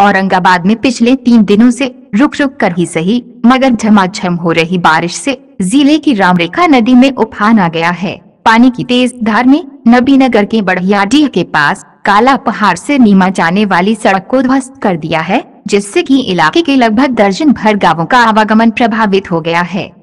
औरंगाबाद में पिछले तीन दिनों से रुक रुक कर ही सही मगर झमाझम हो रही बारिश से जिले की रामरेखा नदी में उफान आ गया है पानी की तेज धार में नबीनगर के बढ़ियाडी के पास काला पहाड़ से नीमा जाने वाली सड़क को ध्वस्त कर दिया है जिससे कि इलाके के लगभग दर्जन भर गांवों का आवागमन प्रभावित हो गया है